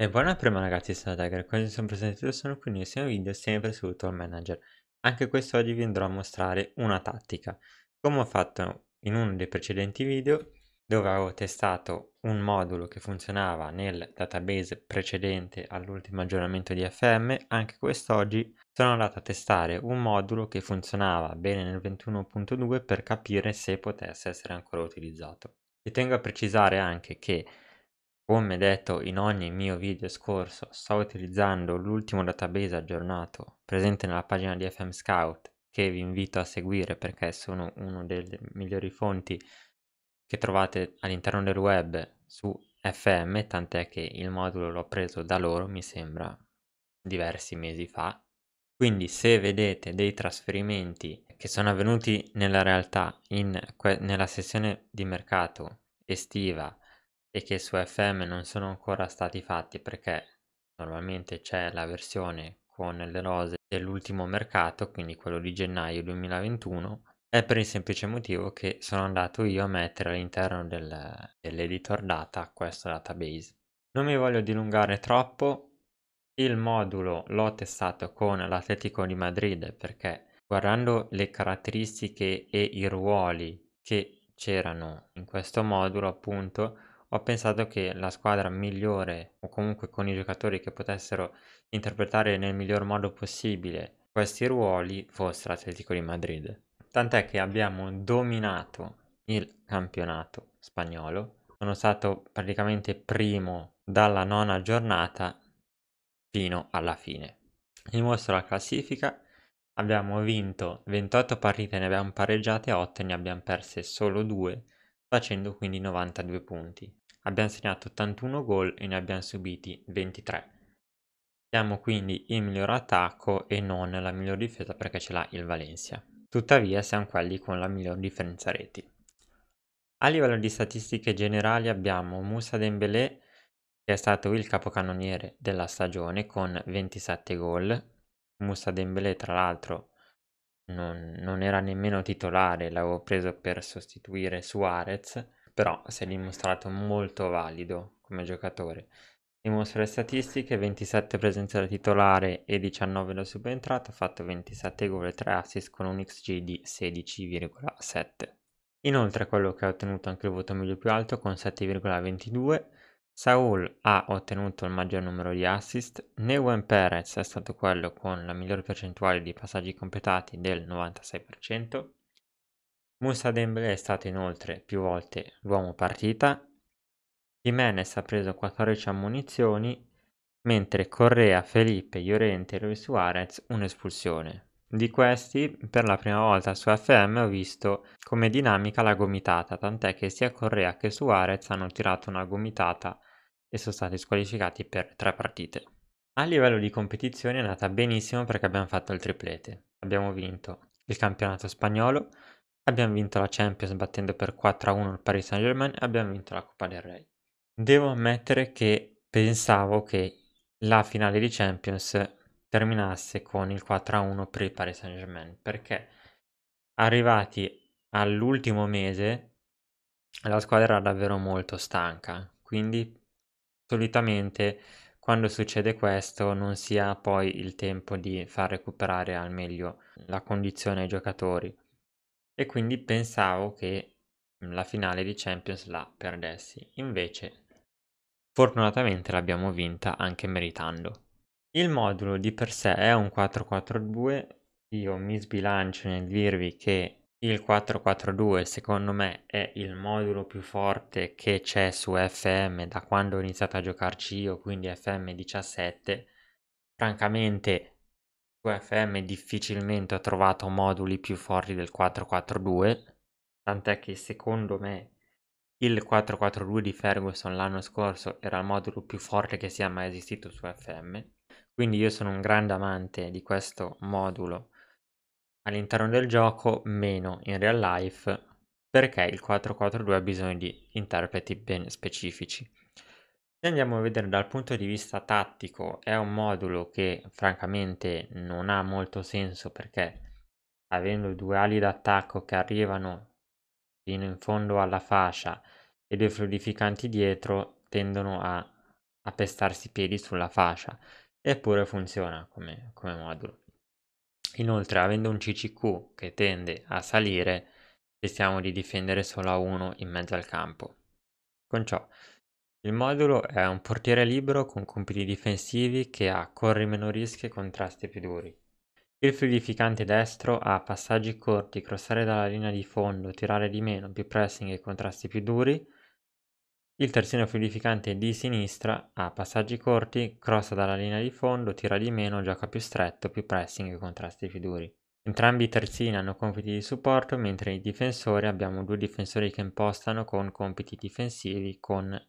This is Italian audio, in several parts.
E buona prima ragazzi, sono Dagger, quando sono presentato sono qui nel prossimo video sempre su Tool Manager. Anche quest'oggi vi andrò a mostrare una tattica, come ho fatto in uno dei precedenti video dove avevo testato un modulo che funzionava nel database precedente all'ultimo aggiornamento di FM, anche quest'oggi sono andato a testare un modulo che funzionava bene nel 21.2 per capire se potesse essere ancora utilizzato. Ci tengo a precisare anche che come detto in ogni mio video scorso, sto utilizzando l'ultimo database aggiornato presente nella pagina di FM Scout che vi invito a seguire perché sono una delle migliori fonti che trovate all'interno del web su FM, tant'è che il modulo l'ho preso da loro, mi sembra, diversi mesi fa. Quindi se vedete dei trasferimenti che sono avvenuti nella realtà nella sessione di mercato estiva e che su FM non sono ancora stati fatti perché normalmente c'è la versione con le rose dell'ultimo mercato, quindi quello di gennaio 2021, è per il semplice motivo che sono andato io a mettere all'interno del, dell'editor data questo database. Non mi voglio dilungare troppo, il modulo l'ho testato con l'Atletico di Madrid perché guardando le caratteristiche e i ruoli che c'erano in questo modulo appunto ho pensato che la squadra migliore o comunque con i giocatori che potessero interpretare nel miglior modo possibile questi ruoli fosse l'Atletico di Madrid. Tant'è che abbiamo dominato il campionato spagnolo, sono stato praticamente primo dalla nona giornata fino alla fine. Vi mostro la classifica, abbiamo vinto 28 partite, ne abbiamo pareggiate 8, ne abbiamo perse solo 2 facendo quindi 92 punti. Abbiamo segnato 81 gol e ne abbiamo subiti 23. Siamo quindi il miglior attacco e non la miglior difesa perché ce l'ha il Valencia. Tuttavia siamo quelli con la miglior differenza reti. A livello di statistiche generali abbiamo Moussa Dembélé che è stato il capocannoniere della stagione con 27 gol. Moussa Dembélé tra l'altro non, non era nemmeno titolare, l'avevo preso per sostituire Suarez, però si è dimostrato molto valido come giocatore. Dimostra le statistiche, 27 presenze da titolare e 19 da subentrato, ha fatto 27 gol e 3 assist con un XG di 16,7. Inoltre quello che ha ottenuto anche il voto meglio più alto con 7,22 Saul ha ottenuto il maggior numero di assist, Neuwen Perez è stato quello con la miglior percentuale di passaggi completati del 96%, Musa Dembélé è stato inoltre più volte l'uomo partita, Jimenez ha preso 14 ammunizioni, mentre Correa, Felipe, Llorente e Luis Suarez un'espulsione. Di questi, per la prima volta su FM ho visto come dinamica la gomitata, tant'è che sia Correa che Suarez hanno tirato una gomitata e sono stati squalificati per tre partite. A livello di competizione è andata benissimo perché abbiamo fatto il triplete. Abbiamo vinto il campionato spagnolo, abbiamo vinto la Champions battendo per 4-1 il Paris Saint Germain e abbiamo vinto la Coppa del Re. Devo ammettere che pensavo che la finale di Champions terminasse con il 4-1 per il Paris Saint Germain perché arrivati all'ultimo mese la squadra era davvero molto stanca quindi Solitamente quando succede questo non si ha poi il tempo di far recuperare al meglio la condizione ai giocatori e quindi pensavo che la finale di Champions la perdessi, invece fortunatamente l'abbiamo vinta anche meritando. Il modulo di per sé è un 4-4-2, io mi sbilancio nel dirvi che il 442 secondo me è il modulo più forte che c'è su FM da quando ho iniziato a giocarci io, quindi FM17. Francamente su FM difficilmente ho trovato moduli più forti del 442, tant'è che secondo me il 442 di Ferguson l'anno scorso era il modulo più forte che sia mai esistito su FM. Quindi io sono un grande amante di questo modulo all'interno del gioco, meno in real life, perché il 442 ha bisogno di interpreti ben specifici. Se andiamo a vedere dal punto di vista tattico, è un modulo che francamente non ha molto senso perché avendo due ali d'attacco che arrivano fino in fondo alla fascia e due fluidificanti dietro tendono a, a pestarsi i piedi sulla fascia, eppure funziona come, come modulo. Inoltre avendo un CCQ che tende a salire, pensiamo di difendere solo a uno in mezzo al campo. Con ciò, il modulo è un portiere libero con compiti difensivi che ha corri meno rischi e contrasti più duri. Il fluidificante destro ha passaggi corti, crossare dalla linea di fondo, tirare di meno, più pressing e contrasti più duri, il terzino fluidificante di sinistra ha passaggi corti, crossa dalla linea di fondo, tira di meno, gioca più stretto, più pressing e contrasti più duri. Entrambi i terzini hanno compiti di supporto, mentre i difensori abbiamo due difensori che impostano con compiti difensivi con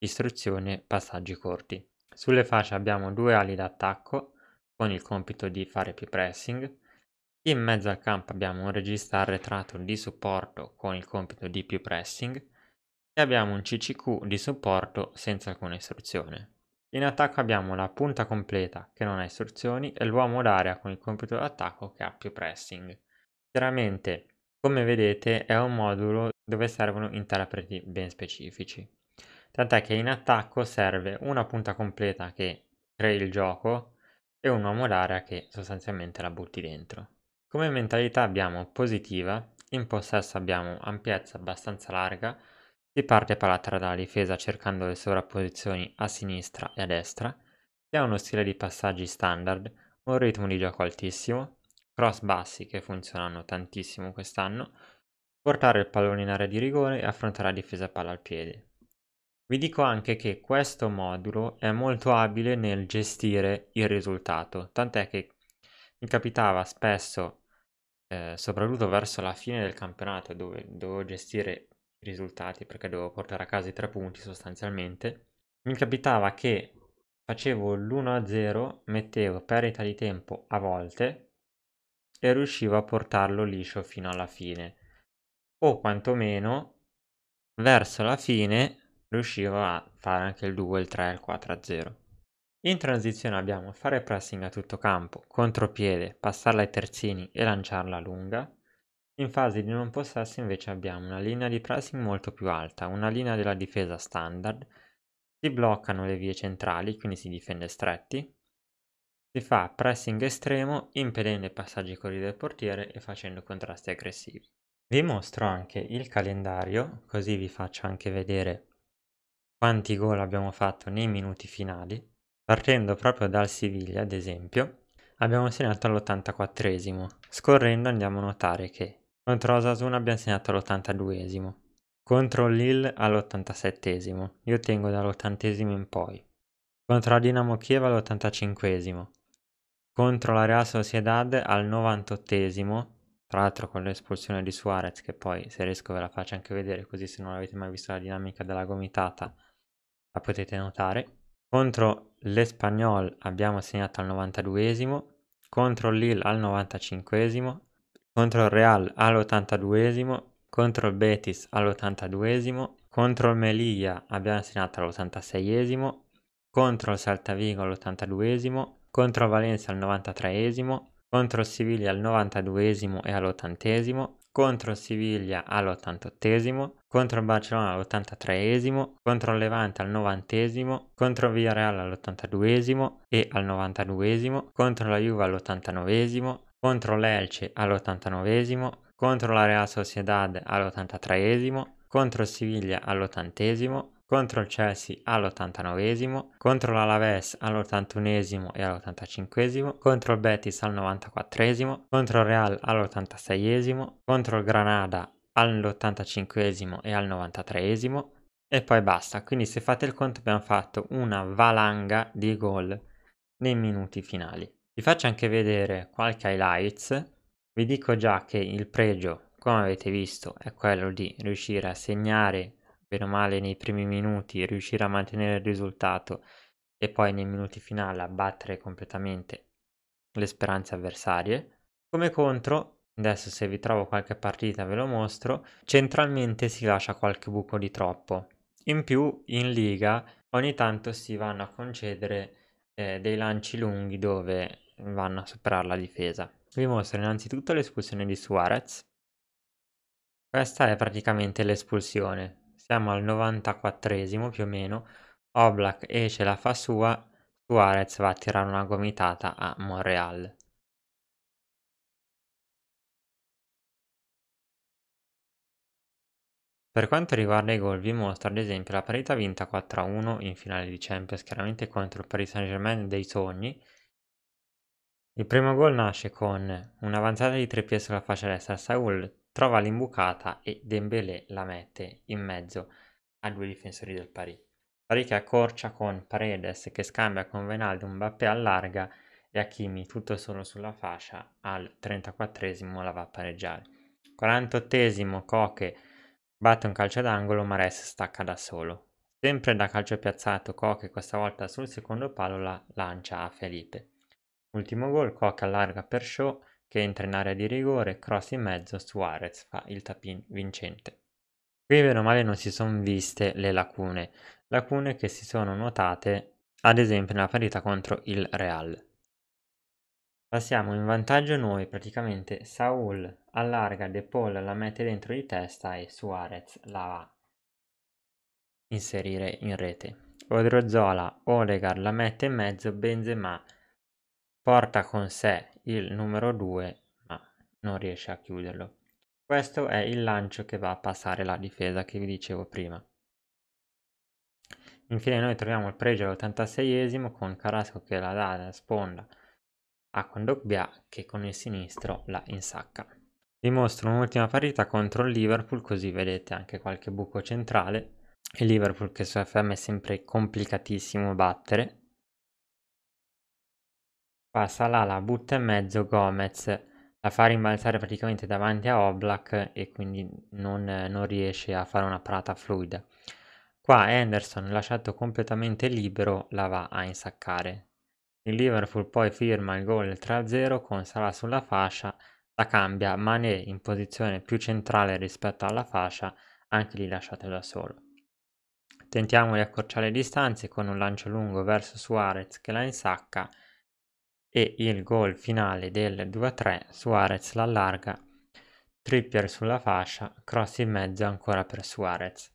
istruzione passaggi corti. Sulle fasce abbiamo due ali d'attacco con il compito di fare più pressing. In mezzo al campo abbiamo un regista arretrato di supporto con il compito di più pressing abbiamo un CCQ di supporto senza alcuna istruzione. In attacco abbiamo la punta completa che non ha istruzioni e l'uomo d'area con il compito d'attacco che ha più pressing. Chiaramente, come vedete, è un modulo dove servono interpreti ben specifici. Tant'è che in attacco serve una punta completa che crei il gioco e un uomo d'area che sostanzialmente la butti dentro. Come mentalità abbiamo positiva, in possesso abbiamo ampiezza abbastanza larga, si parte palatra dalla difesa cercando le sovrapposizioni a sinistra e a destra, si ha uno stile di passaggi standard, un ritmo di gioco altissimo, cross bassi che funzionano tantissimo quest'anno, portare il pallone in area di rigore e affrontare la difesa palla al piede. Vi dico anche che questo modulo è molto abile nel gestire il risultato, tant'è che mi capitava spesso, eh, soprattutto verso la fine del campionato dove dovevo gestire risultati perché dovevo portare a casa i tre punti sostanzialmente, mi capitava che facevo l'1-0, mettevo perdita di tempo a volte e riuscivo a portarlo liscio fino alla fine o quantomeno verso la fine riuscivo a fare anche il 2, il 3, il 4 a 0. In transizione abbiamo fare pressing a tutto campo, contropiede, passarla ai terzini e lanciarla lunga, in fase di non possesso invece abbiamo una linea di pressing molto più alta, una linea della difesa standard, si bloccano le vie centrali, quindi si difende stretti, si fa pressing estremo impedendo i passaggi corri del portiere e facendo contrasti aggressivi. Vi mostro anche il calendario, così vi faccio anche vedere quanti gol abbiamo fatto nei minuti finali. Partendo proprio dal Siviglia, ad esempio, abbiamo segnato all'84esimo. Scorrendo andiamo a notare che contro Osasuna abbiamo segnato all82 Contro Lille all87 Io tengo dall80 in poi. Contro la Dinamo Kiev all85 Contro la Real Sociedad al 98 Tra l'altro con l'espulsione di Suarez, che poi se riesco ve la faccio anche vedere, così se non avete mai visto la dinamica della gomitata la potete notare. Contro l'Espagnol abbiamo segnato al 92 contro l'Il al 95 contro il Real all'ottantaduesimo, contro il Betis all'ottantaduesimo, contro il Melilla abbiamo assegnato all'86esimo, contro il Saltavigo all'82esimo, contro Valencia al 93esimo, contro il Siviglia al 92esimo e all'80esimo, contro il Siviglia all'88esimo, contro il Barcellona all'83esimo, contro il Levante al 90esimo, contro il Villarreal all'82esimo e al 92esimo, contro la Juve all'89esimo, contro l'Elce all'89esimo, contro la Real Sociedad all'83esimo, contro il Siviglia all'80esimo, contro il Chelsea all'89esimo, contro l'Alaves all'81esimo e all'85esimo, contro il Betis al 94esimo, contro il Real all'86esimo, contro il Granada all'85esimo e al 93esimo e poi basta. Quindi se fate il conto abbiamo fatto una valanga di gol nei minuti finali. Vi faccio anche vedere qualche highlights. Vi dico già che il pregio, come avete visto, è quello di riuscire a segnare bene o male nei primi minuti, riuscire a mantenere il risultato e poi nei minuti finali abbattere completamente le speranze avversarie. Come contro, adesso se vi trovo qualche partita ve lo mostro, centralmente si lascia qualche buco di troppo. In più, in Liga, ogni tanto si vanno a concedere eh, dei lanci lunghi dove vanno a superare la difesa. Vi mostro innanzitutto l'espulsione di Suarez. Questa è praticamente l'espulsione. Siamo al 94esimo più o meno. Oblak esce la fa sua, Suarez va a tirare una gomitata a Monreal. Per quanto riguarda i gol vi mostro ad esempio la parità vinta 4-1 in finale di Champions, chiaramente contro il Paris Saint Germain dei sogni, il primo gol nasce con un'avanzata di tre piedi sulla fascia destra, Saul trova l'imbucata e Dembélé la mette in mezzo a due difensori del Parì. Parì che accorcia con Paredes che scambia con Venaldo un bappè allarga e Hakimi tutto solo sulla fascia al 34esimo la va a pareggiare. 48esimo Coche batte un calcio d'angolo ma Res stacca da solo. Sempre da calcio piazzato Coche questa volta sul secondo palo la lancia a Felipe. Ultimo gol, Coca allarga per Shaw che entra in area di rigore, cross in mezzo, Suarez fa il tapin vincente. Qui meno male non si sono viste le lacune, lacune che si sono notate ad esempio nella partita contro il Real. Passiamo in vantaggio noi, praticamente Saul allarga De Paul, la mette dentro di testa e Suarez la va a inserire in rete. Odrozola, Olegar la mette in mezzo, Benzema porta con sé il numero 2 ma non riesce a chiuderlo. Questo è il lancio che va a passare la difesa che vi dicevo prima. Infine noi troviamo il pregio all'86esimo con Carrasco che la dà da sponda a Kondogbia che con il sinistro la insacca. Vi mostro un'ultima partita contro il Liverpool così vedete anche qualche buco centrale. Il Liverpool che su FM è sempre complicatissimo battere Passa là, la butta in mezzo Gomez, la fa rimbalzare praticamente davanti a Oblak e quindi non, non riesce a fare una prata fluida. Qua Henderson, lasciato completamente libero, la va a insaccare. Il Liverpool poi firma il gol 3-0 con Salah sulla fascia, la cambia Mané in posizione più centrale rispetto alla fascia, anche lì lasciato da solo. Tentiamo di accorciare le distanze con un lancio lungo verso Suarez che la insacca e il gol finale del 2-3 Suarez l'allarga, Trippier sulla fascia, cross in mezzo ancora per Suarez.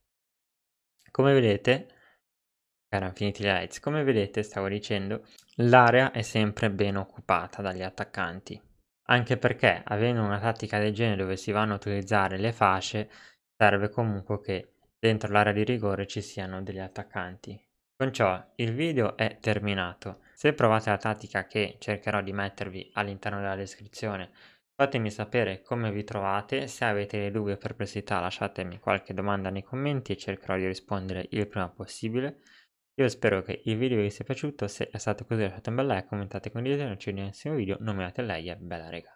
Come vedete, erano finiti gli lights, come vedete stavo dicendo, l'area è sempre ben occupata dagli attaccanti, anche perché avendo una tattica del genere dove si vanno a utilizzare le fasce, serve comunque che dentro l'area di rigore ci siano degli attaccanti. Con ciò il video è terminato. Se provate la tattica che cercherò di mettervi all'interno della descrizione, fatemi sapere come vi trovate, se avete dei dubbi o perplessità lasciatemi qualche domanda nei commenti e cercherò di rispondere il prima possibile. Io spero che il video vi sia piaciuto, se è stato così lasciate un bel like, commentate e condividete, non ci vediamo nel prossimo video, nominate lei e bella rega.